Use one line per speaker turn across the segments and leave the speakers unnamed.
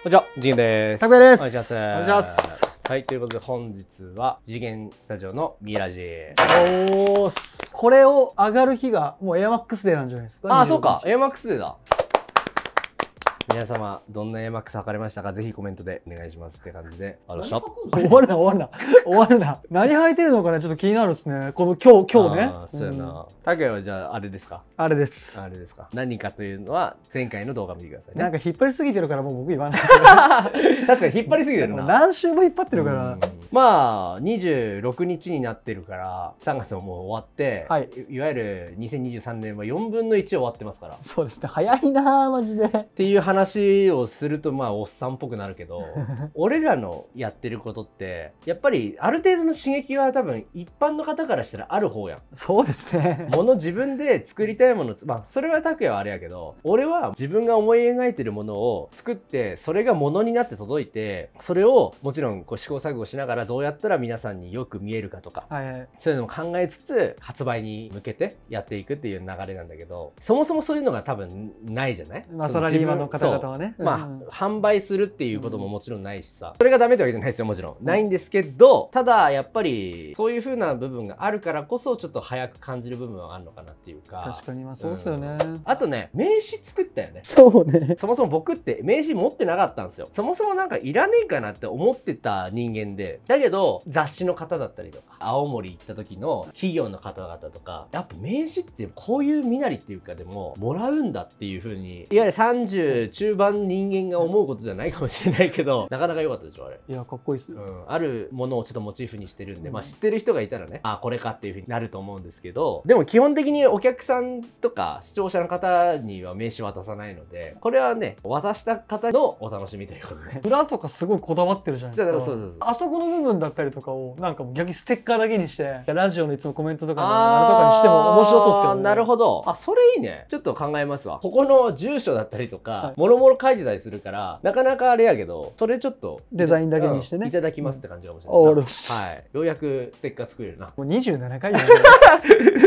こんにちは、次元です。です。お願いします。お願いします。はい、ということで本日は次元スタジオのミラジー。
おーこれを上がる日がもうエアマックス
デーなんじゃないですかあ、そうか。エアマックスデーだ。皆様、どんな AMAX 測れましたかぜひコメントでお願いしますって感じで。あら、シャ終わるな、終わるな。終わるな。
何履いてるのかね、ちょっと気になるっすね。この今日、今日ね。そうや
な。たけはじゃあ、あれですかあれです。あれですか。何かというのは、前回の動画見てくださいね。なんか
引っ張りすぎてるから、もう僕言わない。確か
に引っ張りすぎてるな。何周も引っ張ってるから。まあ26日になってるから3月ももう終わって、はいい、わゆる2023年は4分の1終わってますからそうですね早いなマジでっていう話をするとまあおっさんっぽくなるけど 俺らのやってることってやっぱりある程度の刺激は多分一般の方からしたらある方やん。そうですねもの自分で作りたいものつまあそれは拓也はあれやけど俺は自分が思い描いてるものを作ってそれがものになって届いてそれをもちろんこう試行錯誤しながらからどうやったら皆さんによく見えるかとか、はいはい、そういうのも考えつつ発売に向けてやっていくっていう流れなんだけどそもそもそういうのが多分ないじゃない、まあ、サラリーマンの方々はね、うん、まあ販売するっていうことももちろんないしさ、うん、それがダメってわけじゃないですよもちろん、うん、ないんですけどただやっぱりそういう風な部分があるからこそちょっと早く感じる部分はあるのかなっていうか確かにまあそうっすよね、あとね名刺作ったよねそうねそもそも僕って名刺持ってなかったんですよそもそもなんかいらねえかなって思ってた人間でだけど、雑誌の方だったりとか、青森行った時の企業の方々とか、やっぱ名刺ってこういう身なりっていうかでも、もらうんだっていう風に、いわゆる30中盤人間が思うことじゃないかもしれないけど、なかなか良かったでしょ、あれ。いや、かっこいいっす、うん。あるものをちょっとモチーフにしてるんで、うん、まあ知ってる人がいたらね、あ、これかっていう風になると思うんですけど、でも基本的にお客さんとか視聴者の方には名刺渡さないので、これはね、渡した方のお楽しみということね。
裏とかすごいこだわってるじゃないですか。そうそうそう。あそこの部分だったりとかをなんか逆にス
テッカーだけにしてラジオのいつもコメントとかのあれとかにしても面白そうですけど、ね、なるほどあそれいいねちょっと考えますわここの住所だったりとか、もろもろ書いてたりするからなかなかあれやけどそれちょっと
デザインだけにしてね、いただきます
って感じかもしれない、うす、はい、ようやくステッカー作れるなもう27回やる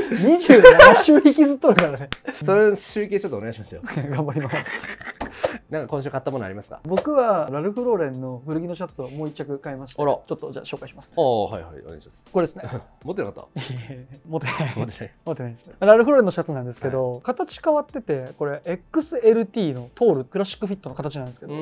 27週引きずっとるからね それ集計ちょっとお願いしますよ 頑張りますなんか今週買ったものありますか僕
はラルフローレンの古着のシャツをもう一着買いましたあら
ちょっとじゃあ紹介します、ね、ああはいはいお願いしますこれですね
持ってなかった持ってない持ってない持ってないですねラルフローレンのシャツなんですけど、はい、形変わっててこれ XLT のトールクラシックフィットの形なんですけど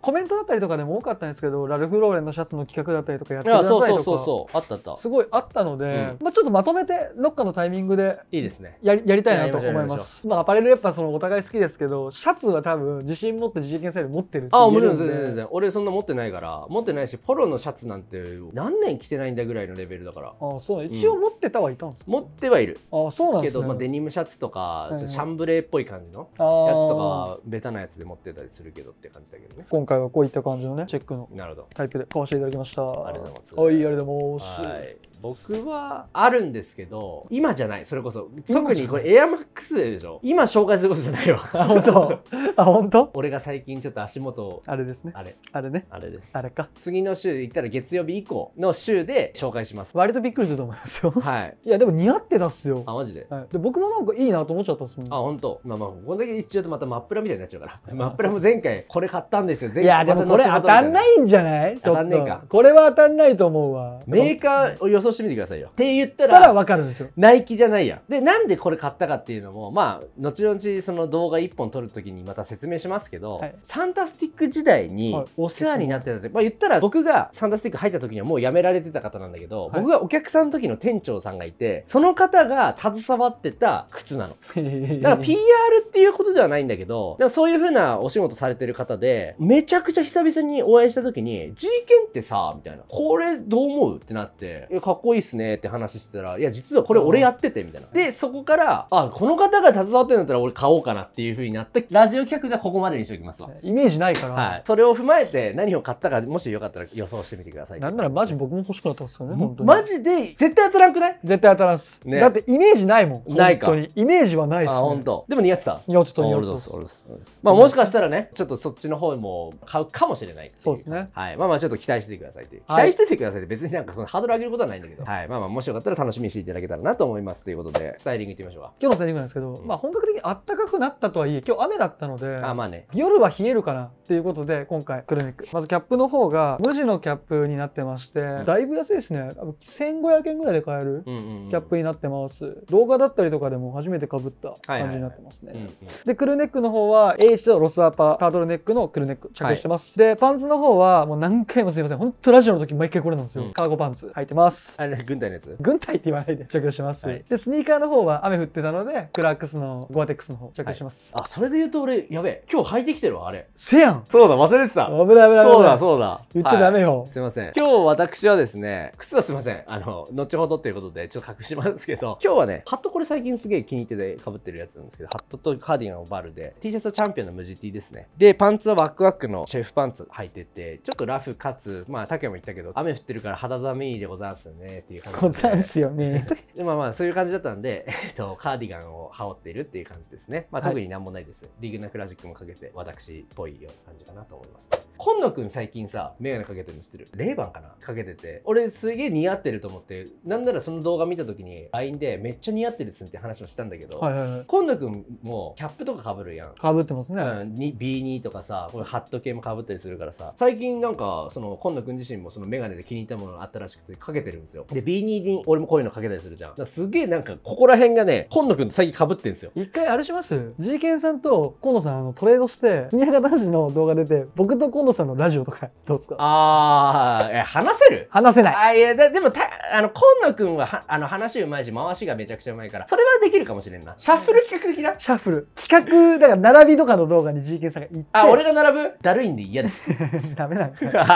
コメントだったりとかでも多かったんですけどラルフローレンのシャツの企画だったりとかやってくださいとかそうそうそうあったあったすごいあったので、うん、まあ、ちょっとまとめてどっかのタイミングでいいですねやりやりたいなと思いますまあアパレルやっぱそのお互い好きですけどシャツは多分自信持って自信され持ってるってああもちろん全然全然
俺そんな持ってないから持ってないしポロのシャツなんて何年着てないんだぐらいのレベルだからあそう、うん、一応持ってたはいたんですか持ってはいるあそうなんです、ね、けど、まあ、デニムシャツとか、シャンブレーっぽい感じのやつとかはベタなやつで持ってたりするけどって感じだけ
どね今回はこういった感じのねチェックのタイプで買わせていただきましたありがとうございますはいありがとうござい
ます、はい僕はあるんですけど今じゃないそれこそ特にこれエアマックスでしょ今紹介することじゃないわ あ本当 あ本当俺が最近ちょっと足元あれですねあれあれねあれですあれか次の週行ったら月曜日以降の週で紹介します割とびっくりすると思いますよはい いやでも似合ってたっすよあマジで,、はい、で僕もなんかいいなと思っちゃったっすもんあ本当まあまあこんだけ一応とまたマップラみたいになっちゃうからマップラも前回これ買ったんですよいやでもこれ当たんな
いんじゃない当たんねえかこれは当たんないと思うわメー
カーを予想想してみてくださいよ。って言ったら、わかるんですよ。ナイキじゃないやで、なんでこれ買ったかっていうのも、まあ、後々その動画1本撮る時にまた説明しますけど、はい、サンタスティック時代にお世話になってたって、まあ言ったら僕がサンタスティック入った時にはもう辞められてた方なんだけど、はい、僕がお客さんの時の店長さんがいて、その方が携わってた靴なの。だから PR っていうことではないんだけど、でもそういうふうなお仕事されてる方で、めちゃくちゃ久々にお会いした時に、G 犬ってさ、みたいな、これどう思うってなって、かっっこいいっすねって話してたら、いや、実はこれ俺やってて、みたいな。で、そこから、あ、この方が携わってんだったら俺買おうかなっていう風になって、ラジオ企画がここまでにしておきますわ。イメージないから。はい。それを踏まえて何を買ったか、もしよかったら予想してみてください。
なんならマジ僕も欲しくなったんですよ
ね、本当に。マジで、絶対当たらんくない絶対当たらんす。ね、だってイメージないもん。ないか。イメージはないっす、ね。あ、本当。でも似合ってた。似合ってた、似合ってす。まあもしかしたらね、ちょっとそっちの方も買うかもしれないそうですね。はい。まあまあちょっと期待しててください期待しててくださいって別になんかそのハードル上げることはないんけど、はい、まあまあもしよかったら楽しみにしていただけたらなと思いますということでスタイリングいってみましょうか
今日のスタイリングなんですけど、うん、まあ本格的にあったかくなったとはいえ今日雨だったので
あまあね夜は冷えるかなっていうことで
今回クルネックまずキャップの方が無地のキャップになってまして、うん、だいぶ安いですね1500円ぐらいで買えるキャップになってます、動画だったりとかでも初めてかぶった感じになってますね、でクルネックの方は H とロスアパータートルネックのクルネック着用してます、はい、でパンツの方はもう何回もすいません本当ラジオの時毎回これなんですよ、うん、カーゴパンツ履いてますあれ、軍隊のやつ軍隊って言わないで着用します、はいでスニーカーの方は雨降ってたのでクラックス
のゴアテックスの方着用します、あ、それで言うと俺、やべえ。今日履いてきてるわ、あれ。せやんそうだ、忘れてた。危ない危ない危ないそうだ、そうだ。言っちゃダメよ、すいません。今日私はですね、靴はすいません。あの、後ほどっていうことで、ちょっと隠しますけど、今日はね、ハットこれ最近すげえ気に入っててぶってるやつなんですけど、ハットとカーディガンをバルで、T シャツはチャンピオンの無地 T ですね。で、パンツはワクワクのシェフパンツ履いてて、ちょっとラフかつ、まあ、竹も言ったけど、雨降ってるから肌寒いでございますんねっていう感じござんすよね でまあまあそういう感じだったんで、えっと、カーディガンを羽織ってるっていう感じですね、まあ、特になんもないです、はい、リグナクラジックもかけて私っぽいような感じかなと思います、今野くん最近さ、メガネかけてるの知ってるレイバンかなかけてて。俺すげえ似合ってると思って、なんならその動画見た時に LINE でめっちゃ似合ってるっつって話をしたんだけど、はいはいはい、今野くんもキャップとか被るやん。被ってますね。うん、B2 とかさ、これハット系も被ったりするからさ、最近なんか、その今野くん自身もそのメガネで気に入ったものがあったらしくてかけてるんですよ。で、B2 に俺もこういうのかけたりするじゃん。すげえなんかここら辺がね、今野くんと最近被ってんですよ。一回あれします
?G ケンさんと今野さんあのトレードして、スニアガ男子の動画出て、僕と今野本さんのラジオとかどうですか
ああ、話せる話せない。あいやでもた、あの、今野くんははあの話うまいし、回しがめちゃくちゃうまいから、それはできるかもしれんな。シャッフル企
画的なシャッフル。企画、だから並びとかの動画に GK さんが行って。あ、俺が
並ぶだるいんで嫌です。ダメなの 僕が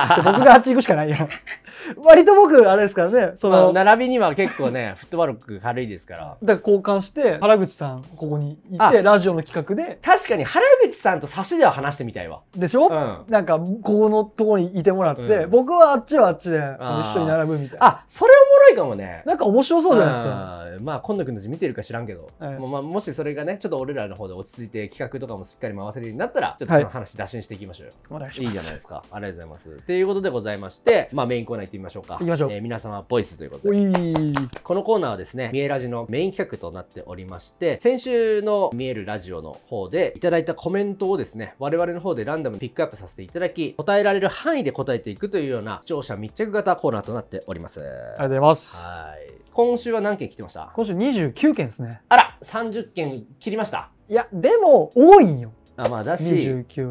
8
行くしかないよ。割と僕、あれですからね、その。
並びには結構ね、フットワーク軽いですから。
だから交換して、原口さん、ここ
にいて、ラジオの企画で。確かに原口さんと差しでは話してみたいわ。
でしょ、うん、なんかこのとこにいてもらって、うん僕はあっちはあっちで一緒に並ぶみたいなあそれお
もろいかもねなんか面白そうじゃないですかあまあ今度くんのち見てるか知らんけど、はいもまあ、もしそれがねちょっと俺らの方で落ち着いて企画とかもしっかり回せるようになったらちょっとその話打診していきましょうよ、お願いしい、いじゃないですかありがとうございますということでございまして、まあ、メインコーナー行ってみましょうか行きましょうえー皆様ボイスということでこのコーナーはですね、見えラジのメイン企画となっておりまして、先週の見えるラジオの方でいただいたコメントをですね、我々の方でランダムピックアップさせていただだき、答えられる範囲で答えていくというような視聴者密着型コーナーとなっております。ありがとうございます。はい。今週は何件来てました今
週29件です
ね。あら、30件切りました。いや、でも、多いんよ。あまあだし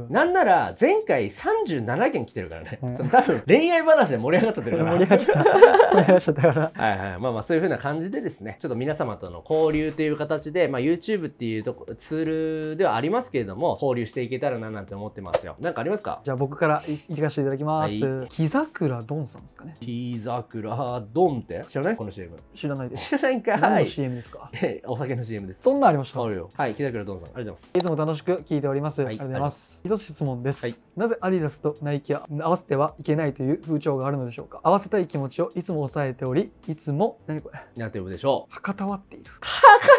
なんなら前回37件来てるからね、うん、多分 恋愛話で盛り上がっちゃってるから盛り上がっちゃった盛
り上がっちゃったから
はいはいまあまあそういうふうな感じでですねちょっと皆様との交流という形で、まあ、YouTube っていうとツールではありますけれども交流していけたらななんて思ってますよ何かありますかじゃあ僕
からいかせていただきます、はい、木桜ドンさんですか
ね木桜ドンって知らないこの CM 知らないです知らないか何の CM ですか お酒の CM ですそんなありましたはい木桜ドンさんありがとうございます
いつも楽しく聞いております、はい、ありがとうございます一つ質問です、はい、なぜアディダスとナイキは合わせてはいけないという風潮があるのでしょうか合わせたい気持ちをいつも抑えておりいつも何これ
なんてるでしょう
博多わっている博多わ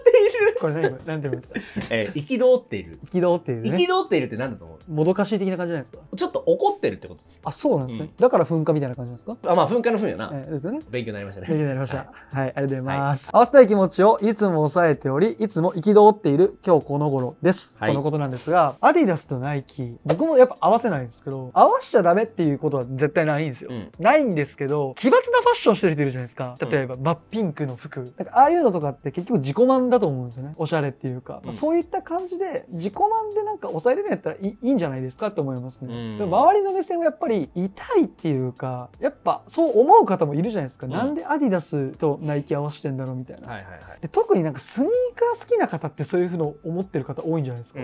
っている。これ何何
て言うんですか。えー、憤っている。憤っている、ね。憤っているって何だと思うもどかしい的な感じじゃないですか。ちょっと怒ってるってことです。あ、そうなんですね。うん、だから噴火みたいな感じなんですかあ、まあ噴火の噴やな。えー、ですよね。勉強になりましたね。勉強になりま
した。はい、はい、ありがとうございます、はい、合わせたい気持ちをいつも抑えており、いつも憤っている今日この頃です。はい、のことなんですが、アディダスとナイキ、僕もやっぱ合わせないんですけど、合わしちゃダメっていうことは絶対ないんですよ。うん、ないんですけど、奇抜なファッションしてる人いるじゃないですか。例えば、真、うん、っピンクの服。なんかああいうのとかって結局自己満だとと思うんですよねおしゃれっていうか、うん、そういった感じで自己満でなんか抑えれるんやったらいいんじゃないですかって思いますね、うん、周りの目線はやっぱり痛いっていうかやっぱそう思う方もいるじゃないですか、うん、なんでアディダスとナイキ合わせてんだろうみたいな、はいはいで特になんかスニーカー好きな方ってそういうふうに思ってる方多いんじゃないですか、っ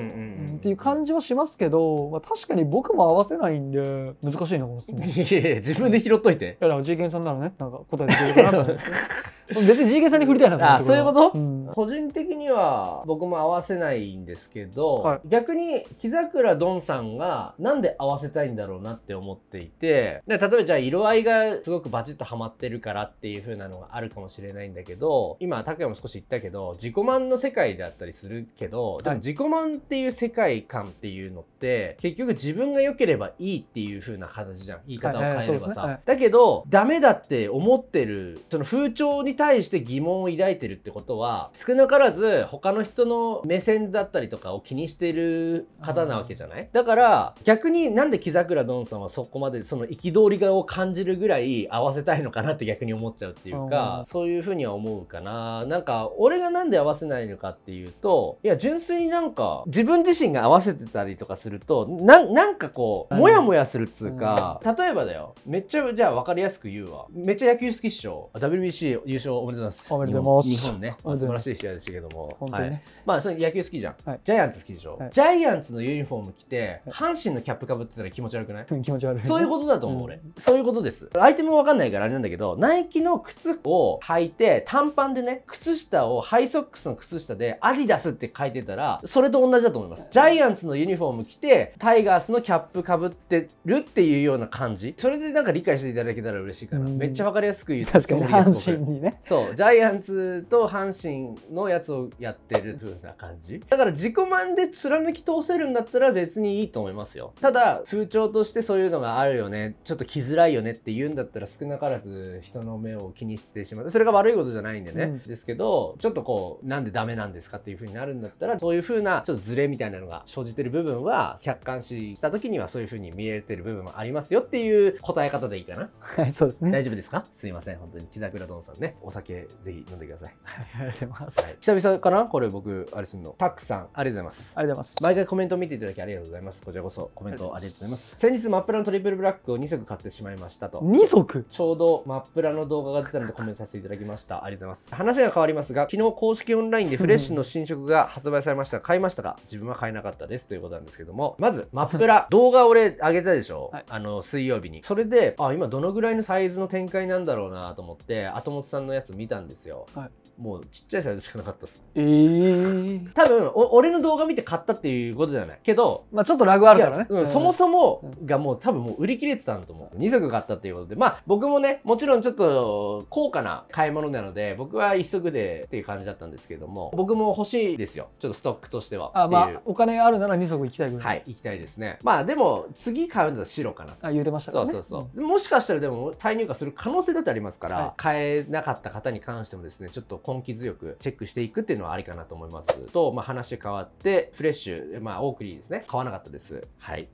ていう感じはしますけど、まあ、確かに僕も合わせないんで難しいなこの質問いやいや自分で拾っといて、うん、いやだから G ケンさんならねなんか答えてくれるかなと思って 別に G ケンさんに振りたいなと思ってあそういうこと、う
ん、個人的には僕も合わせないんですけど、はい、逆に木桜ドンさんがなんで合わせたいんだろうなって思っていてで例えばじゃあ色合いがすごくバチッとはまってるからっていう風なのがあるかもしれないんだけど今拓哉も少し言ったけど自己満の世界であったりするけどでも自己満っていう世界観っていうのって結局自分が良ければいいっていう風な形じゃん言い方を変えればさ、はいはいねはい、だけどダメだって思ってるその風潮に対して疑問を抱いてるってことは少なかららず他の人の目線だったりとかを気にしてる方なわけじゃないだから逆になんで木桜ドンさんはそこまでその憤りを感じるぐらい合わせたいのかなって逆に思っちゃうっていうかそういうふうには思うかななんか俺がなんで合わせないのかっていうといや純粋になんか自分自身が合わせてたりとかするとなんかこうモヤモヤするっつうか、うん、例えばだよめっちゃじゃあ分かりやすく言うわめっちゃ野球好きっしょ WBC 優勝おめでとうございますおめでとうございます日本ね素晴らしい試合でしたけども、本当にねはい、まあその野球好きじゃん、はいジャイアンツ好きでしょ、はいジャイアンツのユニフォーム着て阪神のキャップかぶってたら気持ち悪くない気持ち悪い、そういうことだと思う、うん俺そういうことですアイテムも分かんないからあれなんだけどナイキの靴を履いて短パンでね靴下をハイソックスの靴下でアディダスって書いてたらそれと同じだと思いますジャイアンツのユニフォーム着てタイガースのキャップかぶってるっていうような感じそれでなんか理解していただけたら嬉しいからめっちゃ分かりやすく言う確かにす阪神にねそうジャイアンツと阪神のやつをやってる風な感じだから自己満で貫き通せるんだったら別にいいと思いますよただ風潮としてそういうのがあるよねちょっと来づらいよねって言うんだったら少なからず人の目を気にしてしまうそれが悪いことじゃないんでね、うん、ですけどちょっとこうなんでダメなんですかっていう風になるんだったらそういう風なちょっとズレみたいなのが生じてる部分は客観視した時にはそういう風に見えてる部分もありますよっていう答え方でいいかなはいそうですね大丈夫ですかすいません本当に木桜丼さんねお酒ぜひ飲んでください、はい、ありがとうございます、はい久々かなこれ僕、あれすんの。たくさん、ありがとうございます。ありがとうございます。毎回コメント見ていただきありがとうございます。こちらこそコメントありがとうございます。先日、マップラのトリプルブラックを2足買ってしまいましたと。2足ちょうどマップラの動画が出たのでコメントさせていただきました。ありがとうございます。話が変わりますが、昨日公式オンラインでフレッシュの新色が発売されました。買いましたが、自分は買えなかったですということなんですけども、まず、マップラ、動画俺上げたでしょ、はい、あの、水曜日に。それで、あ、今どのぐらいのサイズの展開なんだろうなと思って、後本さんのやつ見たんですよ。はいもうちっちゃいサイズしかなかったっす。ええ
ー。
多分お、俺の動画見て買ったっていうことじゃない。けど、まあちょっとラグあるからね。うん、そもそもがもう多分もう売り切れてたんだと思う。2足買ったっていうことで。まあ僕もね、もちろんちょっと高価な買い物なので、僕は1足でっていう感じだったんですけども、僕も欲しいですよ。ちょっとストックとしては。あ、まあお金あるなら2足行きたいぐらい。はい、行きたいですね。まあでも、次買うのは白かな。あ、言うてましたね。そうそうそう。うん、もしかしたらでも再入荷する可能性だってありますから、はい、買えなかった方に関してもですね、ちょっと根気強くチェックしていくっていうのはありかなと思います。と、まあ、話変わって、フレッシュ、まあ、オークリーですね。買わなかったです。はい。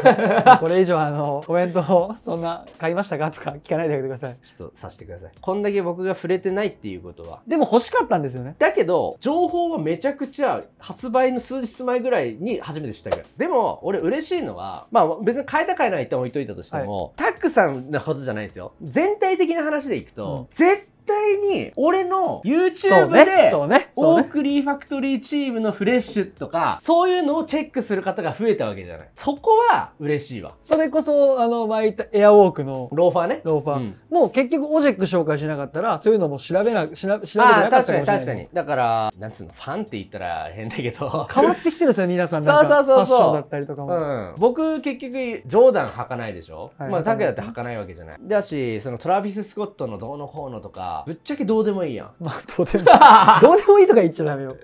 これ以上、あの、コメントを、そんな、買いましたかとか聞かないであげてください。ちょっとさしてください。こんだけ僕が触れてないっていうことは。でも欲しかったんですよね。だけど、情報はめちゃくちゃ、発売の数日前ぐらいに初めて知ったけど。でも、俺嬉しいのは、まあ、別に買えた買えないって置いといたとしても、はい、タックさんのことじゃないですよ。全体的な話でいくと、うん、絶対対に、俺の YouTube で、そうね。オークリーファクトリーチームのフレッシュとか、そういうのをチェックする方が増えたわけじゃない。そこは嬉しいわ。
それこそ、あの、前言ったエアウォークの。ローファーね。ローファー。うん、もう結局オジェック紹介しなかったら、そういうのも調べな、しべ、調べなかったかもしれない。確かに確かに。
だから、なんつうの、ファンって言ったら変だけど。変わっ
てきてるんですよ、皆さん。そうそうそうそう。だったりとかも。うん。
僕、結局、ジョーダン履かないでしょ、はい、まあ、タケだって履かないわけじゃない。だし、そのトラビス・スコットのどうのこうのとか、ぶっちゃけどうでもいいやんまあどうでも どうでもいいとか言っちゃダメよ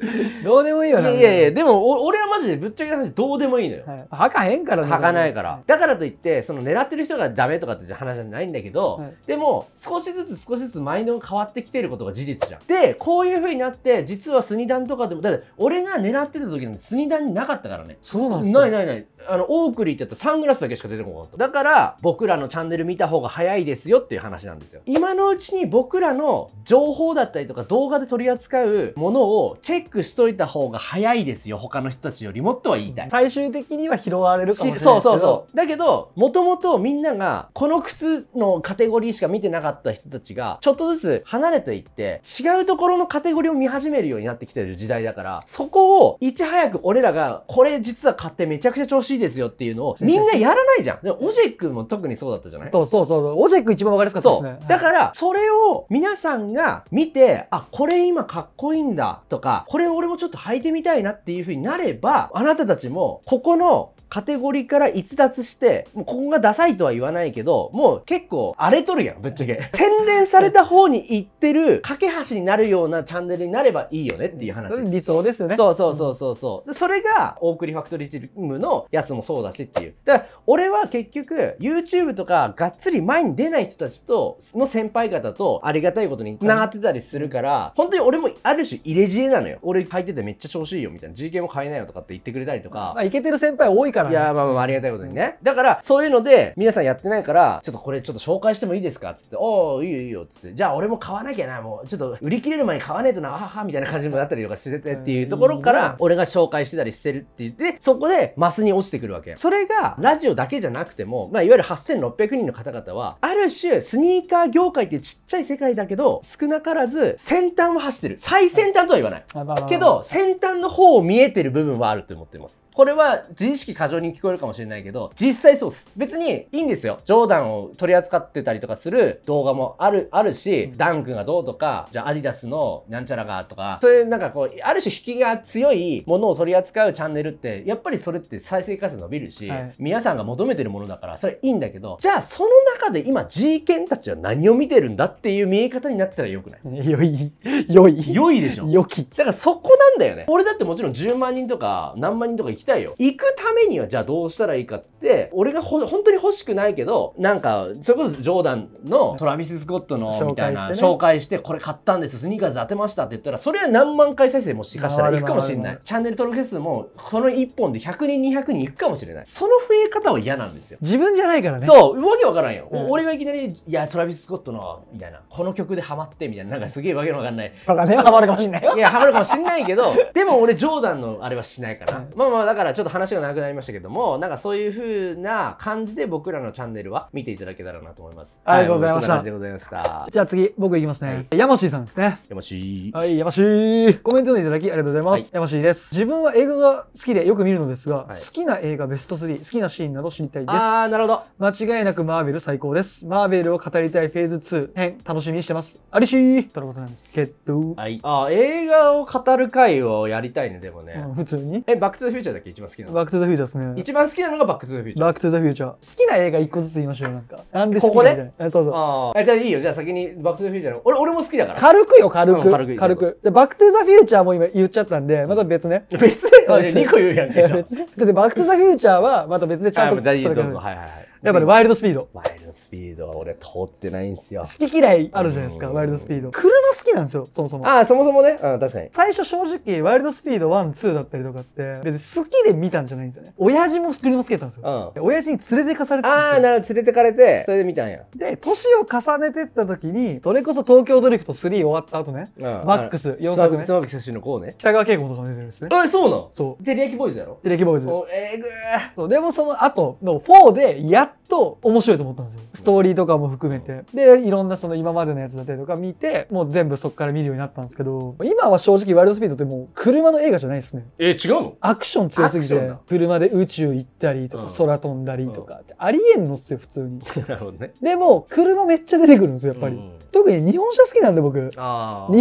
どうでもいいよないやいやでも俺はマジでぶっちゃけの話どうでもいいのよ、はい、かへんからね吐かないから、はい、だからといってその狙ってる人がダメとかって話じゃないんだけど、はい、でも少しずつ少しずつマインドが変わってきてることが事実じゃんでこういうふうになって実はスニダンとかでもだって俺が狙ってた時のスニダンになかったからねそうなんすかないないないあの、オークリーってやったらサングラスだけしか出てこなかった。だから、僕らのチャンネル見た方が早いですよっていう話なんですよ。今のうちに僕らの情報だったりとか動画で取り扱うものをチェックしといた方が早いですよ。他の人たちよりもっとは言いたい。最終的には拾われるかもしれないそうそうそう。だけど、もともとみんなが、この靴のカテゴリーしか見てなかった人たちが、ちょっとずつ離れていって、違うところのカテゴリーを見始めるようになってきてる時代だから、そこをいち早く俺らが、これ実は買ってめちゃくちゃ調子いいしいですよっていうのを、みんなやらないじゃん。でオジェックも特にそうだったじゃないそうそうそう。そう。オジェック一番わかりやすかったですね。だから、それを皆さんが見て、あ、これ今かっこいいんだとか、これ俺もちょっと履いてみたいなっていう風になれば、あなたたちも、ここのカテゴリーから逸脱して、もうここがダサいとは言わないけど、もう結構荒れとるやん、ぶっちゃけ。洗練された方に行ってる、架け橋になるようなチャンネルになればいいよねっていう話。理想ですよね。そうそうそうそうそう。それが、オークリファクトリーチームのやつもそうだしっていう。だから、俺は結局、YouTube とか、がっつり前に出ない人たちと、の先輩方と、ありがたいことに繋がってたりするから、本当に俺もある種入れ知恵なのよ。俺履いててめっちゃ調子いいよみたいな。GK も買えないよとかって言ってくれたりとか。まあ、いけてる先輩多いから、ね、いや、まあまあありがたいことにね。だから、そういうので、皆さんやってないから、ちょっとこれちょっと紹介してもいいですかつって、おおいいよいいよっつって、じゃあ俺も買わなきゃな、もう、ちょっと売り切れる前に買わねえとな、あはは、みたいな感じにもなったりとかしててっていうところから、俺が紹介してたりしてるって言って、そこでマスに落ちてくるわけ。それが、ラジオだけじゃなくても、まあ、いわゆる8600人の方々は、ある種、スニーカー業界ってちっちゃい世界だけど、少なからず、先端を走ってる。最先端とは言わない。けど、先端の方を見えてる部分はあると思ってます。これは自意識過剰に聞こえるかもしれないけど、実際そうっす。別にいいんですよ。冗談を取り扱ってたりとかする動画もある、あるし、ダンクがどうとか、じゃあアディダスのなんちゃらがとか、そういうなんかこう、ある種引きが強いものを取り扱うチャンネルって、やっぱりそれって再生回数伸びるし、はい、皆さんが求めてるものだから、それいいんだけど、じゃあその中で今 G 犬たちは何を見てるんだっていう見え方になってたらよくない良い。良い。良いでしょ。良き。だからそこなんだよね。俺だってもちろん10万人とか何万人とか行ききたいよ。行くためにはじゃあどうしたらいいかって、俺がほ本当に欲しくないけど、なんか、それこそジョーダンのトラビス・スコットのみたいな、ね、紹介して、これ買ったんです、スニーカーズ当てましたって言ったら、それは何万回再生もしかしたら行くかもしれない。チャンネル登録者数も、この1本で100人、200人行くかもしれない。その増え方は嫌なんですよ。自分じゃないからね。そう、わけ分からんよ。うん、俺がいきなり、いや、トラビス・スコットの、みたいな、この曲でハマって、みたいな、なんかすげえわけのわかんない。ハマるかもしんない。いや、ハマるかもしんないけど、でも俺、ジョーダンのあれはしないから。まあまあ、からちょっと話が長くなりましたけども、なんかそういう風な感じで僕らのチャンネルは見ていただけたらなと思います。ありがとうございました。ございました。じ
ゃあ次、僕いきますね。ヤマシーさんですね。
ヤマシー。
はい、ヤマシー。コメントでいただきありがとうございます。ヤマシーです。自分は映画が好きでよく見るのですが、はい、好きな映画ベスト3、好きなシーンなど知りたいです。ああ、なるほど。間違いなくマーベル最高です。マーベルを語りたいフェーズ2編、楽しみにしてます。ありしーとのことなんです
けど。はい。あ、映画を語る会をやりたいね、でもね。うん、普通に。え、バックトゥーフューチャーだっけけ一番好きな
のバックトゥザフューチャーですね。一
番好きなのがバックトゥザフューチ
ャー。バックトゥザフューチャー。好きな映画一個ずつ言いましょうよ、なんか。なんで好きなここでそうそう。
ああ。じゃあいいよ、じゃあ先にバックトゥザフューチャーの。俺、俺も好きだから。軽
くよ、軽く。軽く。軽く。で、バックトゥザフューチャーも今言っちゃったんで、また別ね。
別ね ?2 個言うやんけ。ね。だっ
てバックトゥザフューチャーはまた別でちゃんと。じゃあいいどうぞ。はいはいはい。やっぱりワイルドスピード。
ワイルドスピードは俺通ってないんですよ。好き
嫌いあるじゃないですか、ワイルドスピード。車きなんですよそもそもああそもそもねうん確かに最初正直ワイルドスピード12だったりとかって別に好きで見たんじゃないんですよね親父も車好きだったんですよ、うん、親父に連れてかされてああなるほど連れてかれてそれで見たんやで年を重ねてった時にそれこそ東京ドリフト3終わった後ね、
うん、マックス4作目妻夫木出身の子ね北川景子とか出てるんですねえそうなのそうテリヤキボーイズやろテリヤキボーイズおえー、ぐー
そうでもその後の4でやっと面白いと思ったんですよストーリーとかも含めて、うん、でいろんなその今までのやつだったりとか見てもう全部そこから見るようになったんですけど今は正直ワイルドスピードってもう車の映画じゃないですねえ違うのアクション強すぎて車で宇宙行ったりとか空飛んだりとかありえんのっすよ普通に なるほどねでも車めっちゃ出てくるんですよやっぱり、うん、特に日本車好きなんで僕日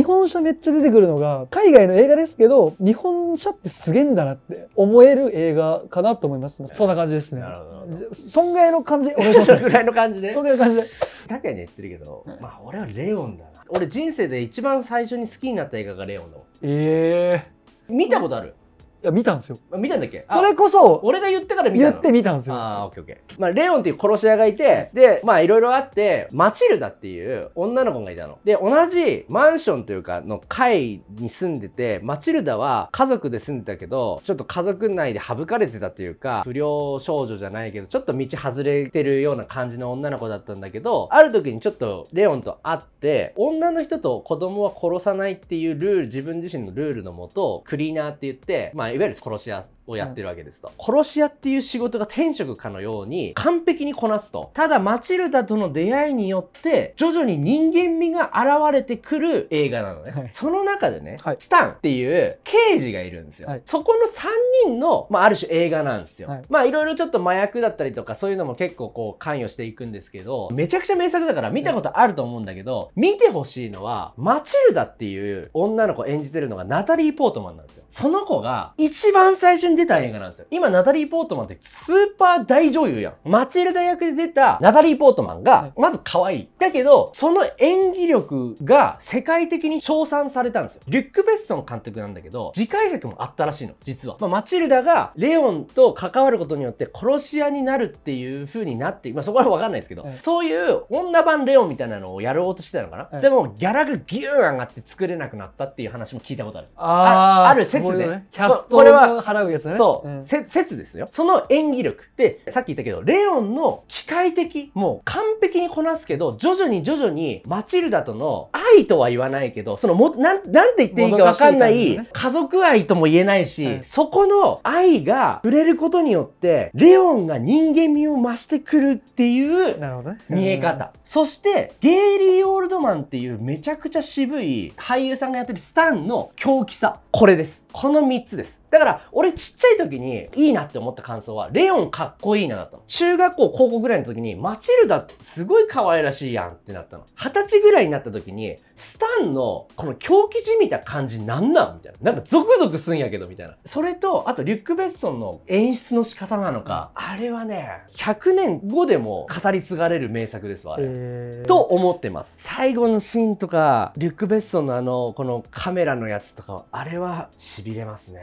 本車めっちゃ出てくるのが海外の映画ですけど日本車ってすげえんだなって思える映画かなと思います、そんな感じですねそんぐらいの感じお願いします ぐら
いの感じでそんぐらいの感じで高谷に言ってるけど、まあ俺はレオンだな俺人生で一番最初に好きになった映画がレオンのええー、見たことあるや見たんですよ見たんだっけそれこそ俺が言ってから見た言ってみたんですよああオッケーオッケー、まあ、レオンっていう殺し屋がいてでまあいろいろあってマチルダっていう女の子がいたので同じマンションというかの階に住んでてマチルダは家族で住んでたけどちょっと家族内で省かれてたというか不良少女じゃないけどちょっと道外れてるような感じの女の子だったんだけどある時にちょっとレオンと会って女の人と子供は殺さないっていうルール自分自身のルールのもとクリーナーって言ってまあいわゆる殺し屋をやってるわけですと、殺し屋っていう仕事が天職かのように完璧にこなすとただマチルダとの出会いによって徐々に人間味が現れてくる映画なのね、はい、その中でね、はい、スタンっていう刑事がいるんですよ、はい、そこの3人の、まあ、ある種映画なんですよ、まあいろいろちょっと麻薬だったりとかそういうのも結構こう関与していくんですけどめちゃくちゃ名作だから見たことあると思うんだけど、見てほしいのはマチルダっていう女の子演じてるのがナタリー・ポートマンなんですよその子が一番最初に出た映画なんですよ。今、ナタリー・ポートマンってスーパー大女優やん。マチルダ役で出たナタリー・ポートマンが、まず可愛い。だけど、その演技力が世界的に称賛されたんですよ。リュック・ベッソン監督なんだけど、次回作もあったらしいの、実は。まあ、マチルダがレオンと関わることによって殺し屋になるっていう風になって、まあ、そこはわかんないですけど、そういう女版レオンみたいなのをやろうとしてたのかな。でも、ギャラがギューン上がって作れなくなったっていう話も聞いたことあるあある説で、ね、キャストが払うやつですね。そう、うん、説ですよ。その演技力って、さっき言ったけど、レオンの機械的、もう完璧にこなすけど、徐々に徐々にマチルダとの愛とは言わないけど、そのも、なん、なんて言っていいかわかんない、家族愛とも言えないし、い、そこの愛が触れることによって、レオンが人間味を増してくるっていう見え方。ね、そして、ゲイリー・オールドマンっていうめちゃくちゃ渋い俳優さんがやってるスタンの狂気さ。これです。この3つです。だから、俺ちちっちゃい時にいいなって思った感想は、レオンかっこいいなだったの。中学校、高校ぐらいの時に、マチルダってすごい可愛らしいやんってなったの。二十歳ぐらいになった時に、スタンのこの狂気じみた感じなんなんみたいな。なんかゾクゾクすんやけどみたいな。それと、あとリュック・ベッソンの演出の仕方なのか、あれはね、100年後でも語り継がれる名作ですわ、あれ。と思ってます。最後のシーンとか、リュック・ベッソンのあの、このカメラのやつとか、あれは痺れますね。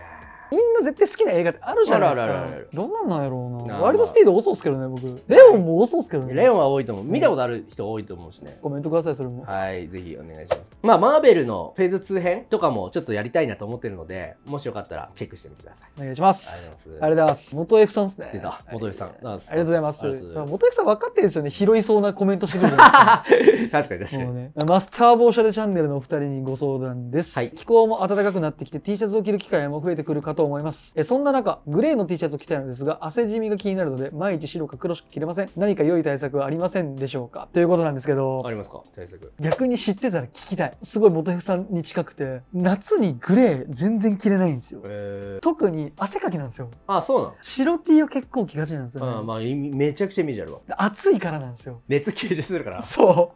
みんな絶対好きな映画ってあるじゃないですか。あるあるあるどんなんなんやろうな。ワイルドスピード遅っすけどね、僕。レオンも遅っすけどね。レオンは多いと思う。見たことある人多いと思うしね。コメントください、それも。はい、ぜひお願いします。まあ、マーベルのフェーズ2編とかもちょっとやりたいなと思ってるので、もしよかったらチェックしてみてくだ
さい。お願いします。ありがとうございます。元 F さんですね。
出た。元 F さん。ありがとうございます。
元 F さん分かってるんですよね。拾いそうなコメントしてくる確か
に確かに。ね、
マスターボーシャルチャンネルのお二人にご相談です。はい、気候も暖かくなってきて T シャツを着る機会も増えてくるかとと思います。えそんな中、グレーの T シャツを着たいのですが、汗じみが気になるので、毎日白か黒しか着れません。何か良い対策はありませんでしょうかということなんですけど。ありますか対策。逆に知ってたら聞きたい。すごいモテフさんに近くて、夏にグレー全然着れないんです
よ。え
特に汗かきなんですよ。あ、そうなの白 T は結構着がちなんです
よ、ね、あまあ、めちゃくちゃイメージあるわ。暑
いからなんですよ。
熱吸収するから。そ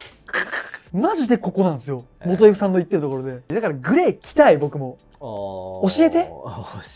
う。マジでここなんですよ。
元フさんの言ってるところで。だからグレー着たい僕も。教えて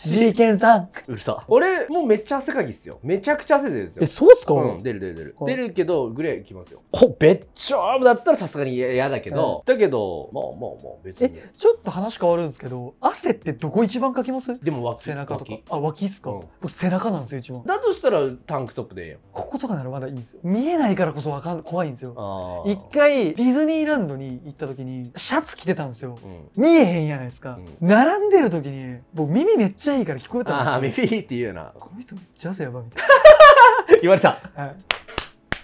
G ケンさんうるさ俺もうめっちゃ汗かきっすよめちゃくちゃ汗出るんですよえそうっすか、うん、出る出る出る出るけどグレーいきますよほべっちょーだったらさすがに嫌だけど、だけどまあまあまあ別に
えちょっと話変わるんですけど汗ってどこ一番かきますでも脇背中とかあ脇っすか、うん、背中なんですよ一番
だとしたらタンクトップでええやん
こことかならまだいいんですよ見えないからこそわかん怖いんですよ一回ディズニーランドに行った時にシャツ着てたんですよ、うん、見えへんやないですか、うん、なら並んでる時に僕耳めっちゃいいから聞こえたんで
すよああ、ミいィって言うよなこの人めっちゃ汗やばみたいな 言われた、はい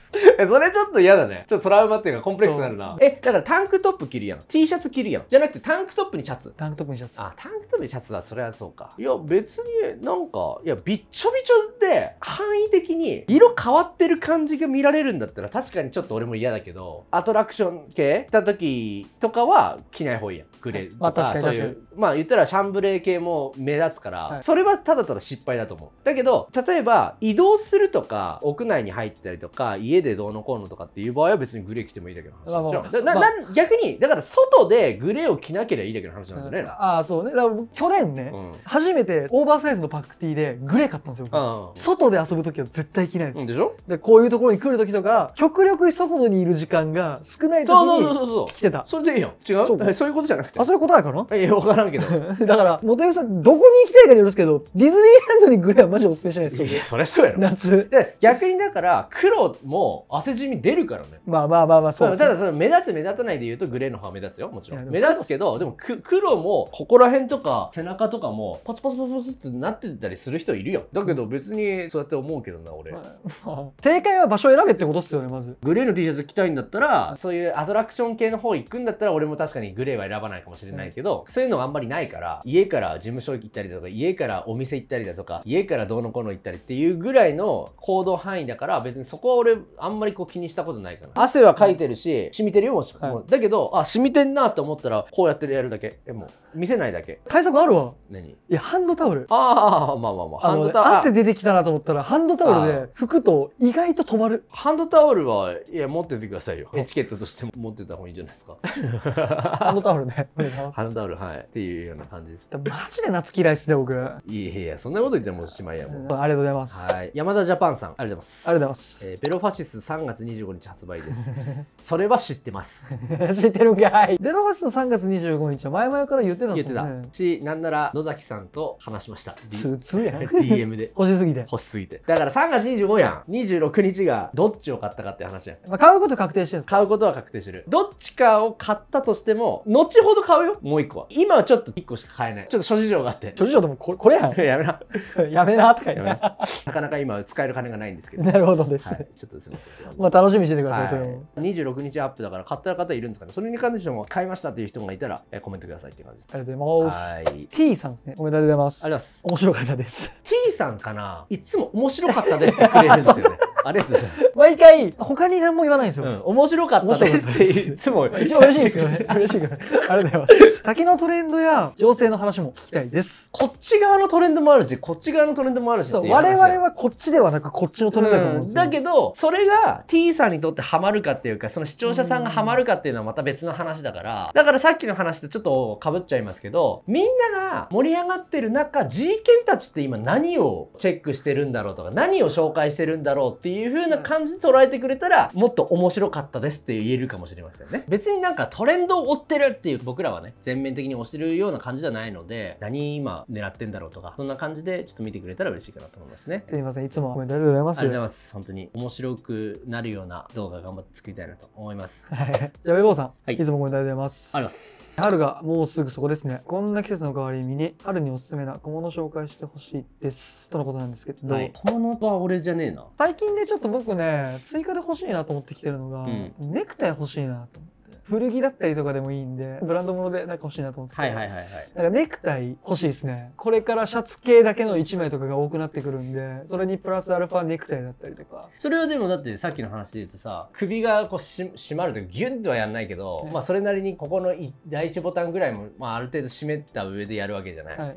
え、それちょっと嫌だね。ちょっとトラウマっていうかコンプレックスになるな。え、だからタンクトップ着るやん。T シャツ着るやん。じゃなくてタンクトップにシャツ。タンクトップにシャツ。あ、タンクトップにシャツはそれはそうか。いや、別になんか、いや、びっちょびちょで範囲的に色変わってる感じが見られるんだったら確かにちょっと俺も嫌だけど、アトラクション系来た時とかは着ない方がいいやん。グレーとか、まあ、そういう。まあ言ったらシャンブレー系も目立つから、はい、それはただただ失敗だと思う。だけど、例えば移動するとか、屋内に入ったりとか、家家でどうのこうのとかっていう場合は別にグレー着てもいいだけの話じゃん、まあまあ、逆にだから外でグレーを着なければいいだけの話なんですね、うん、
ああそうねだから去年ね、うん、初めてオーバーサイズのパックティーでグレー買ったんですよ、うん、外で遊ぶ時は絶対着ないですでしょでこういうところに来る時とか極力外にいる時間が少ない時に着てたそうそうそうそうそれでいいよ違うそうそういうことじゃなくてあそういうことやからいや分からんけど だから元吉さんどこに行きたいかによるんですけどディズニーランドにグレーはマジおすすめゃないですよいや
それそうやろ夏で逆にだから黒も汗じみ出るからね
まあまあまあまあそう、ね、ただそ
の目立つ目立たないで言うとグレーの方は目立つよもちろん目立つけどでも黒もここら辺とか背中とかもポツポツポツポツってなってたりする人いるよだけど別にそうやって思うけどな俺、ま
あ、正解は場所選べってことっすよねまず
グレーの T シャツ着たいんだったらそういうアトラクション系の方行くんだったら俺も確かにグレーは選ばないかもしれないけど、うん、そういうのがあんまりないから家から事務所行ったりだとか家からお店行ったりだとか家からどうのこうの行ったりっていうぐらいの行動範囲だから別にそこは俺あんまりこう気にしたことないかな汗はかいてるし、はい、染みてるよもし、はい、もだけどあ染みてんなって思ったらこうやってやるだけえもう見せないだけ対策あるわ何いやハンドタオルああまあまあまあハンドタオル、汗出
てきたなと思ったらハンドタオルで拭くと
意外と止まるハンドタオルはいや持っててくださいよエチケットとして持ってた方がいいんじゃないですか ハンドタオルねハンドタオルはいっていうような感じですマジで夏嫌いっすね僕いやいやそんなこと言ってもおしまいやもん、ありがとうございますはい山田ジャパンさんありがとうございますありがとうございます、えー、ベロファシス3月25日発売ですそれは知ってます 知ってるんかいデロハの3月25日は前々から言ってたんですよ、ね、言ってたしなんなら野崎さんと話しました普通やん DM で欲しすぎて欲しすぎてだから3月25やん26日がどっちを買ったかって話やん、まあ、買うこと確定してるんです買うことは確定してるどっちかを買ったとしても後ほど買うよもう1個は今はちょっと1個しか買えないちょっと諸事情があって諸事情でもこれこれやん やめな やめなとか言ってなかなか今使える金がないんですけどなるほどです、はい、ちょっとですね
まあ楽しみにしててください、はい、それも
26日アップだから買った方いるんですかねそれに関しても買いましたっていう人がいたらコメントくださいっていう感じですありがとうございますはい
T さんですねおめでとうございますありがとうございます面白か
ったです T さんかない
つも面白かった
ですってくれるんですよね あれで
す毎回、他に何も言わないんですよ。うん、面白かったですってい
つも。一応嬉しいですけどね。嬉しいから。ありがとう
ございます。先のトレンドや情勢の話も聞きたいです。こっち側のトレンドもあ
るし、こっち側のトレンドもあるし。そう、我々
はこっちではなくこっちのトレンドだと思うんですよ。
だけど、それが T さんにとってハマるかっていうか、その視聴者さんがハマるかっていうのはまた別の話だから、だからさっきの話とちょっとかぶっちゃいますけど、みんなが盛り上がってる中、G 犬たちって今何をチェックしてるんだろうとか、何を紹介してるんだろうっていういう風な感じで捉えてくれたら、もっと面白かったですって言えるかもしれませんね。別になんかトレンドを追ってるっていう僕らはね、全面的に推してるような感じじゃないので、何今狙ってんだろうとか、そんな感じでちょっと見てくれたら嬉しいかなと思いま
すね。すいません、いつもコメントありがとうございます。ありがと
うございます。本当に面白くなるような動画頑張って作りたいなと思います。は
い。じゃあ、ウェボーさん、はい、いつもコメントありがとうございます。あります。春がもうすぐそこですね。こんな季節の変わり身に、春におすすめな小物紹介してほしいです。とのことなんですけど。はい、小物は俺じゃねえな。最近でちょっと僕ね、追加で欲しいなと思ってきてるのが、うん、ネクタイ欲しいなと思って。古着だったりとかでもいいんで、ブランド物でなんか欲しいなと思ってはいはいはいはい。なんかネクタイ欲しいですね。これからシャツ系だけの1枚とかが多くなってくるんで、それにプラスアルファネクタイだったりとか。
それはでもだってさっきの話で言うとさ、首がこう締まるとかギュンとはやんないけど、はい、まあそれなりにここの第1ボタンぐらいも、まあある程度締めた上でやるわけじゃない。はい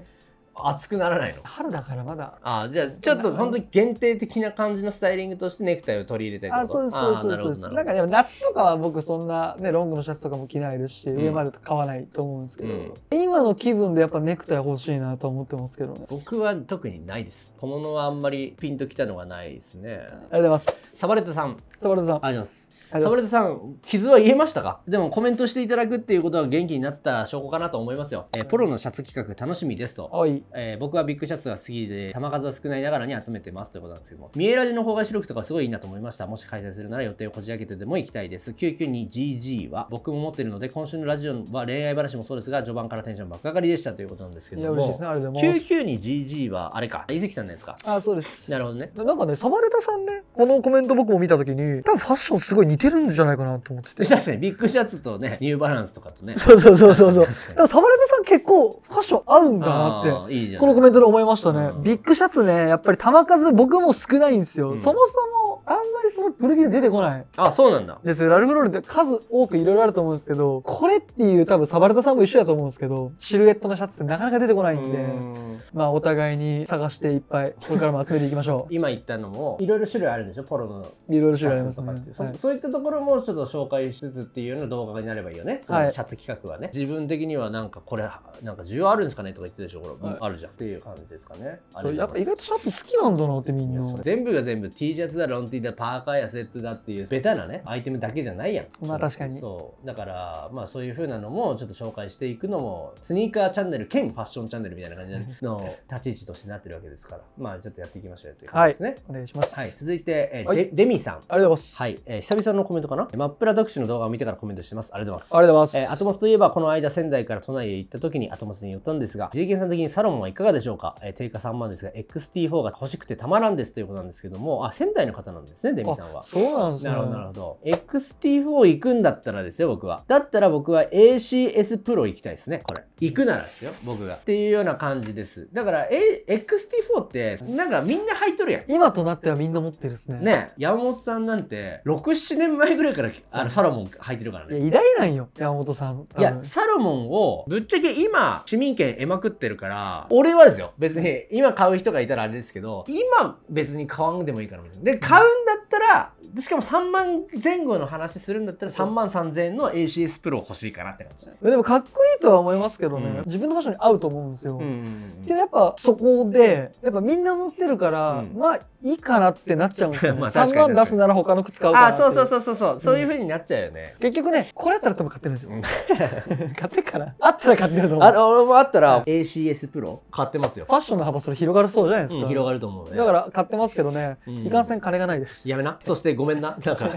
熱くならないの
春だからまだ
あじゃあちょっと本当に限定的な感じのスタイリングとしてネクタイを取り入れたりとかあそうですそうですそうですなん
かでも夏とかは僕そんなねロングのシャツとかも着ないですし、うん、上まで買わないと思うんですけど、うん、今の気分でやっぱネクタイ欲しいなと思ってますけどね
僕は特にないです小物はあんまりピンときたのがないですねありがとうございますサバレットさんサバレさんありがとうございますサさん、傷は言えましたかでもコメントしていただくっていうことは元気になった証拠かなと思いますよ。えー、ポロのシャツ企画楽しみですと。はい、えー、僕はビッグシャツが好きで、球数は少ないながらに集めてますということなんですけども。ミエラジの方が白くとかすごいいいなと思いました。もし開催するなら予定をこじ開けてでも行きたいです。992GG は僕も持ってるので、今週のラジオは恋愛話もそうですが、序盤からテンション爆上がりでしたということなんですけども。いや、嬉しいですね。ありがとうございます。992GG はあれか、伊関さんのやつか。あ、そうです。なるほどね。
なんかね、サバレタさんね、このコメント僕も見た時に、多分ファッションすごい似てるんじゃないかなと思って
て確かにビッグシャツとねニューバランスとかとねそうそうそ
うそうそう でもサバレブさん結構ファッション合うんだなってこのコメントで思いましたね、ビッグシャツねやっぱり球数僕も少ないんですよ、うん、そもそもあんまりフロール出てこない。
あ、そうなんだ。
ですラルフロールって数多くいろいろあると思うんですけど、これっていう多分サバルタさんも一緒だと思うんですけど、シルエットのシャツってなかなか出てこないんで、んまあお互いに
探していっぱい、これからも集めていきましょう。今言ったのも、いろいろ種類あるんでしょ、ポロの。いろいろ種類ありますね、ね、そういったところもちょっと紹介しつつっていうような動画になればいいよね。はい。シャツ企画はね。自分的にはなんかこれ、なんか需要あるんですかねとか言ってたでしょ、これ、はい、あるじゃん。っていう感じですかね。あれやっぱ
意外とシャツ好きなんだなってみんな。
全部が全部 T シャツだ、ロンティだ、パーカー高いアセットだっていうベタなねアイテムだけじゃないやんまあ確かにそうだからまあそういう風なのもちょっと紹介していくのもスニーカーチャンネル兼ファッションチャンネルみたいな感じの立ち位置としてなってるわけですからまあちょっとやっていきましょうという感じですね、はい、お願いします、はい、続いて、えーはい、ミさんありがとうございます、はいえー、久々のコメントかなマップラ特集の動画を見てからコメントしてますありがとうございますありがとうございます、えアトモスといえばこの間仙台から都内へ行った時にアトモスに寄ったんですがケ k さん的にサロンはいかがでしょうか、えー、定価3万ですが XT4 が欲しくてたまらんですということなんですけどもあ仙台の方なんですねデミさんさんは。そうなんですね。なるほど、XT4 行くんだったらですよ、僕は。だったら僕は ACS プロ行きたいですね、これ。行くならですよ、僕が。っていうような感じです。だから、A、XT4 って、なんかみんな入っとるやん。今となってはみんな持ってるっすね。ね山本さんなんて、6、7年前ぐらいから、あの、サロモン入ってるからね。いや、偉大なんよ、山本さん。いや、サロモンを、ぶっちゃけ今、市民権得まくってるから、俺はですよ、別に、今買う人がいたらあれですけど、今、別に買わんでもいいから。で、買うんだったら、でしかも3万前後の話するんだったら3万3千0 0円の ACS プロ欲しいかなって感じで
もかっこいいとは思いますけどね、うん、自分の場所に合うと思うんですよ、うんうんうん、でやっぱそこでやっぱみんな持ってるから、うん、まあいいかなってなっちゃうんですよ、ね、まあ3万出すなら他の靴買うからあそうそうそうそうそう、うん、そういう
ふうになっちゃうよね
結局ねこれあったら多分買ってるんですよ
買ってかなあったら買ってると思うあ俺もあったら ACS プロ買ってますよファッ
ションの幅それ広がるそうじゃないですか、うん、広がると思うねだから買ってますけどね、
うん、いかんせん金がないですやめなそしてごめんななんか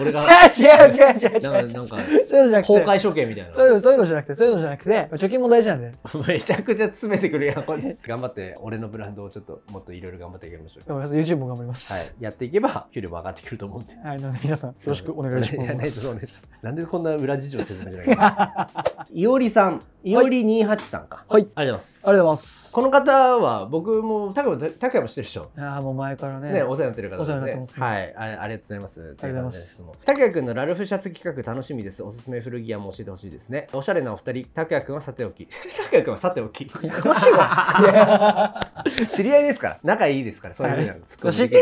俺が違う違う違う違う違う違うなんかそういうのじゃなくて公開処刑みたい
なそういうのそういうのじゃなくてそういうのじゃなくて貯金も大事なんで
めちゃくちゃ詰めてくるやんこれ頑張って俺のブランドをちょっともっといろいろ頑張ってきましょう。ます。YouTube も頑張ります。はい。やっていけば、給料も上がってくると思うんで。はい。なので皆さん、よろしくお願いします。お願いします。なんでこんな裏事情説明しゃない いおりさん。いおり2 8んか。はい。ありがとうございます。ありがとうございます。この方は、僕も、たくも、たくもしてるでしょ。ああ、もう前からね。ね、お世話になってる方で、ね。お世話になってます、ね、はい。ありがとうございます。ありがとうございます。たくやくんのラルフシャツ企画楽しみです。おすすめ古着屋も教えてほしいですね。おしゃれなお二人、たくやくんはさておき。たくやくんはさておき。やしいわ。知り合いですから。仲いいですから。そういうふう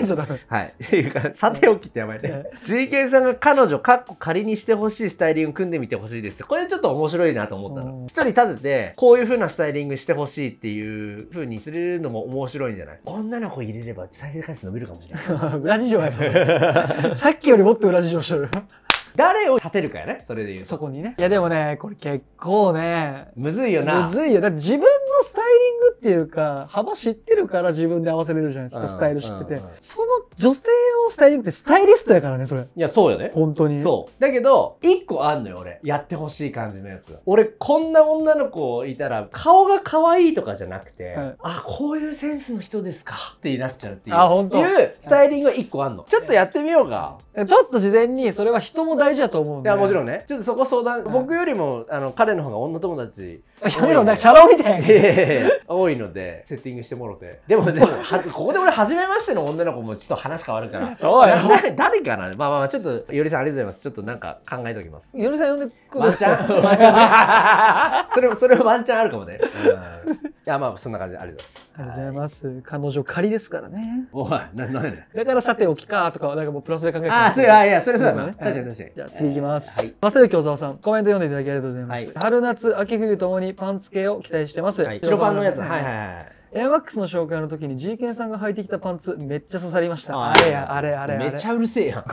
にさだはい。さておきってやばいね。ジーケンさんが彼女、かっこ仮にしてほしいスタイリング組んでみてほしいですこれちょっと面白いなと思ったの。一人に立てて、こういう風なスタイリングしてほしいっていう風にするのも面白いんじゃない女の子入れれば再生回数伸びるかもしれない。裏事情やそ さっ
きよりもっと裏事情してる。
誰を立てるかやねそれで言うそこにねいやでもね
これ結構ねむずいよなむずいよだって自分っていうか、幅知ってるから自分で合わせれるじゃないですか、スタイル知ってて。その女性をスタイリングってスタイリストやからね、それ。い
や、そうよね。本当に。そう。だけど、一個あんのよ、俺。やってほしい感じのやつ。俺、こんな女の子いたら、顔が可愛いとかじゃなくて、はい、あ、こういうセンスの人ですかってなっちゃうっていう。あ、本当。いうスタイリングは一個あんの。ちょっとやってみようか。ちょっと事前に、それは人も大事だと思うんで。いや、もちろんね。ちょっとそこ相談、僕よりも、あの、彼の方が女友達、やめろ、なんかシャロみたいな。多いので、セッティングしてもろて。でも、ね、は、ここで俺、初めましての女の子もちょっと話変わるから。そうや誰誰かなまあまあ、ちょっと、よりさんありがとうございます。ちょっとなんか考えておきます。
よりさん呼んでくるワンチ
ャン それ、それワンチャンあるかもね。いや、まあ、そんな感じでありがとうございます。
ありがとうございます。彼女仮ですからね。おい、な、なんでだからさておきかとか、なんかもうプラスで考えてあ、それ、あ、いや、それそうだな。確かに確かに。じゃあ次いきます。はい。正幸小沢さん、コメント読んでいただきありがとうございます。春夏、秋冬ともにパンツ系を期待してます。はい、白パンのやつ。はいはいはい。エアマックスの紹介の時に G ケンさんが履いてきたパンツめっちゃ刺さりました。あれや、あれあれめっちゃうるせえやん。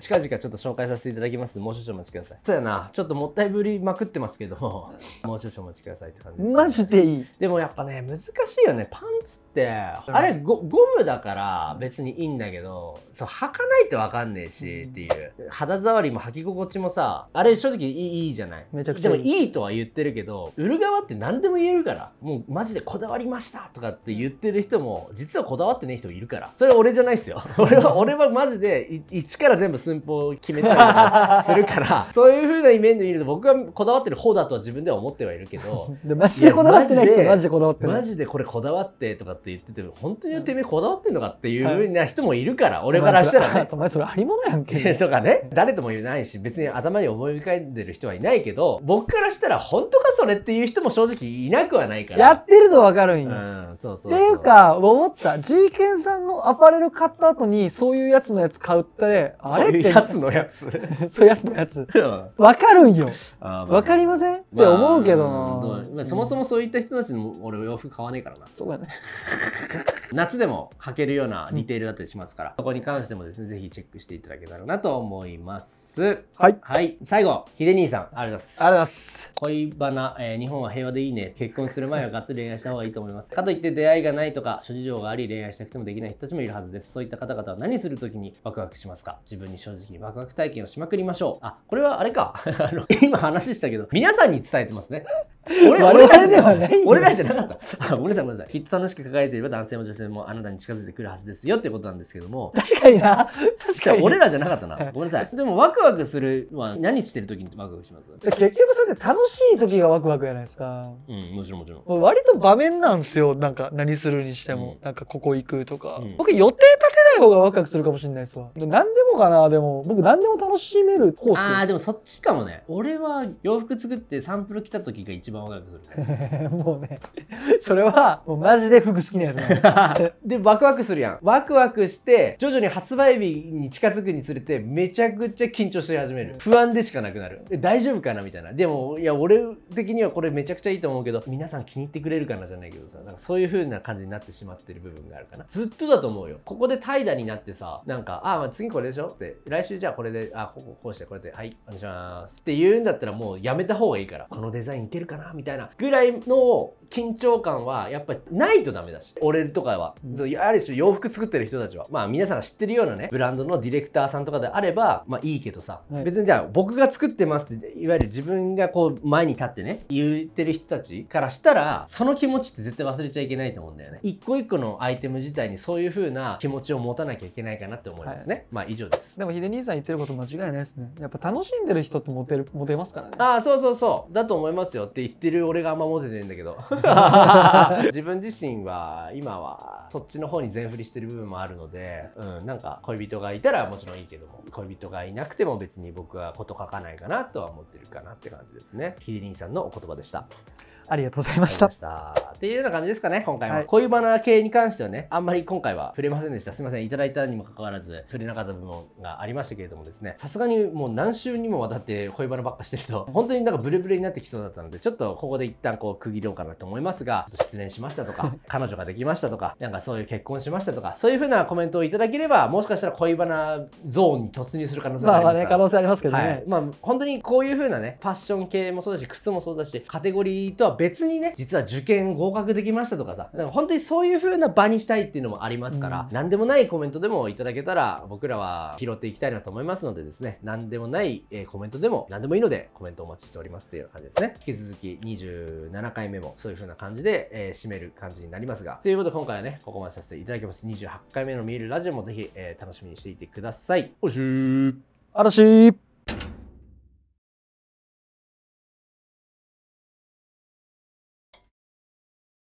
近々ちょっと紹介させていただきますもう少々お待ちください。そうやな。ちょっともったいぶりまくってますけど、もう少々お待ちくださいって感じです、マジでいい。でもやっぱね、難しいよね。パンツってあれゴゴムだから別にいいんだけどそう履かないって分かんねえしっていう肌触りも履き心地もさあれ正直いいじゃないめちゃくちゃでもいいとは言ってるけど売る側って何でも言えるからもうマジでこだわりましたとかって言ってる人も実はこだわってねえ人いるからそれ俺じゃないっすよ 俺は俺はマジで一から全部寸法を決めたりとかするから そういうふうなイメージで見ると僕はこだわってる方だとは自分では思ってはいるけど マジでこだわってない人マジでこだわってないマジでこれこだわってとかってって言ってて本当にてめえこだわってんのかっていうふうな人もいるから、俺からしたらね。お前それありものやんけ。とかね誰とも言えないし別に頭に思い浮かんでる人はいないけど僕からしたら本当かそれっていう人も正直いなくはないから。
やってるとわかるんよ。うんそうそうっていうか思った G ケンさんのアパレル買った後にそういうやつのやつ買うってあれって。やつのやつ。そういうやつのやつ。わかるんよ。
わ、まあ、かりません、まあ、って思うけどな、まあ、そもそもそういった人たちの俺洋服買わねえからな。そうだね。Thank you. 夏でも履けるようなディテールだったりしますから、そこに関してもですね、ぜひチェックしていただけたらなと思います。はい。はい。最後、ヒデ兄さん、ありがとうございます。ありがとうございます。恋バナ、えー、日本は平和でいいね。結婚する前はガッツリ恋愛した方がいいと思います。かといって出会いがないとか、諸事情があり恋愛したくてもできない人たちもいるはずです。そういった方々は何するときにワクワクしますか自分に正直にワクワク体験をしまくりましょう。あ、これはあれか。あの、今話したけど、皆さんに伝えてますね。俺我々 ではない。俺らじゃなかった。あ、ごめんなさい、ごめんなさい。きっと楽しく抱えていれば男性も女性性もあなたに近づいてくるはずですよってことなんですけども確かにな
確かに俺らじゃなか
ったなごめんなさい でもワクワクするは何してる時にワクワクします
結局それって楽しい時がワクワクじゃないですか
うんもちろんもちろ
ん割と場面なんですよなんか何するにしても、うん、なんかここ行くとか、うん、僕予定立てない方がワクワクするかもしれないですわ何でもかなでも僕何でも楽しめるコースああでもそ
っちかもね俺は洋服作ってサンプル来た時が一番ワクワクする もうねそれはもうマジで服好きなやつなんで、ワクワクするやん。ワクワクして、徐々に発売日に近づくにつれて、めちゃくちゃ緊張し始める。不安でしかなくなる。大丈夫かなみたいな。でも、いや、俺的にはこれめちゃくちゃいいと思うけど、皆さん気に入ってくれるかなじゃないけどさ、なんかそういう風な感じになってしまってる部分があるかな。ずっとだと思うよ。ここで怠惰になってさ、なんか、あ、まあ次これでしょって、来週じゃあこれで、あ、こここうして、これで、はい、お願いします。って言うんだったらもうやめた方がいいから、このデザインいけるかなみたいなぐらいの緊張感はやっぱりないとダメだし、俺とか回は。ある種洋服作ってる人たちは、まあ皆さんが知ってるようなね、ブランドのディレクターさんとかであれば、まあいいけどさ、はい、別にじゃあ僕が作ってますって、いわゆる自分がこう前に立ってね、言ってる人たちからしたら、その気持ちって絶対忘れちゃいけないと思うんだよね。一個一個のアイテム自体にそういう風な気持ちを持たなきゃいけないかなって思いますね。はい、まあ以上です。
でもヒデ兄さん言ってること間違いないですね。やっぱ楽しんでる人ってモテる、モテますからね。
ああ、そうそうそう。だと思いますよって言ってる俺があんまモテてんだけど。自分自身は今はそっちの方に全振りしてる部分もあるので、うん、なんか恋人がいたらもちろんいいけども恋人がいなくても別に僕は事書かないかなとは思ってるかなって感じですね。ヒデリンさんのお言葉でした。
ありがとうございまし
た。っていうような感じですかね、今回は。はい、恋バナ系に関してはね、あんまり今回は触れませんでした。すみません、いただいたにもかかわらず、触れなかった部分がありましたけれどもですね、さすがにもう何週にもわたって恋バナばっかしてると、本当になんかブレブレになってきそうだったので、ちょっとここで一旦こう区切ろうかなと思いますが、失恋しましたとか、彼女ができましたとか、なんかそういう結婚しましたとか、そういうふうなコメントをいただければ、もしかしたら恋バナゾーンに突入する可能性がありますまあね、可能
性ありますけどね。はい、
まあ本当にこういうふうなね、ファッション系もそうだし、靴もそうだし、カテゴリーとは別にね、実は受験合格できましたとかさ、か本当にそういう風な場にしたいっていうのもありますから、うん、何でもないコメントでもいただけたら、僕らは拾っていきたいなと思いますのでですね、何でもない、えコメントでも、何でもいいので、コメントお待ちしておりますという感じですね。引き続き27回目もそういう風な感じで、えー、締める感じになりますが、ということで今回はね、ここまでさせていただきます。28回目の見えるラジオもぜひ、えー、楽しみにしていてください。おしゅ
ー嵐